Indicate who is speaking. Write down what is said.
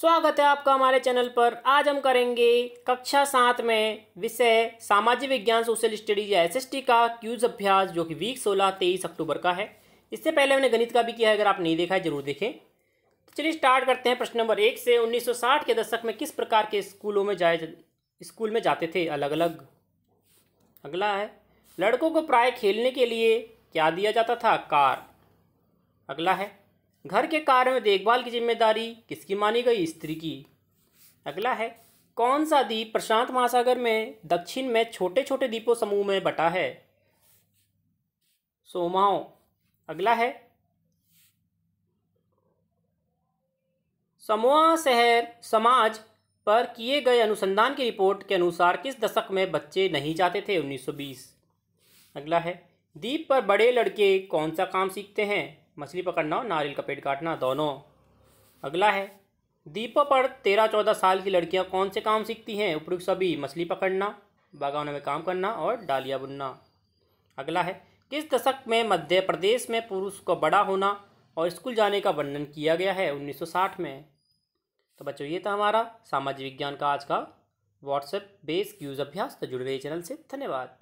Speaker 1: स्वागत है आपका हमारे चैनल पर आज हम करेंगे कक्षा सात में विषय सामाजिक विज्ञान सोशल स्टडीज या एसएसटी का क्यूज अभ्यास जो कि वीक सोलह तेईस अक्टूबर का है इससे पहले हमने गणित का भी किया है अगर आप नहीं देखा है जरूर देखें तो चलिए स्टार्ट करते हैं प्रश्न नंबर एक से 1960 के दशक में किस प्रकार के स्कूलों में जाए स्कूल में जाते थे अलग अलग अगला है लड़कों को प्राय खेलने के लिए क्या दिया जाता था कार अगला है घर के कार्य में देखभाल की जिम्मेदारी किसकी मानी गई स्त्री की अगला है कौन सा द्वीप प्रशांत महासागर में दक्षिण में छोटे छोटे द्वीपों समूह में बटा है सोमाओ अगला है समोआ शहर समाज पर किए गए अनुसंधान की रिपोर्ट के अनुसार किस दशक में बच्चे नहीं जाते थे 1920 अगला है द्वीप पर बड़े लड़के कौन सा काम सीखते हैं मछली पकड़ना और नारियल का पेड़ काटना दोनों अगला है दीपों पर तेरह चौदह साल की लड़कियां कौन से काम सीखती हैं उपयुक्त सभी मछली पकड़ना बागानों में काम करना और डालिया बुनना अगला है किस दशक में मध्य प्रदेश में पुरुष को बड़ा होना और स्कूल जाने का वर्णन किया गया है 1960 में तो बच्चों ये था हमारा सामाजिक विज्ञान का आज का व्हाट्सएप बेस्ड यूज़ अभ्यास तो जुड़ गए चैनल से धन्यवाद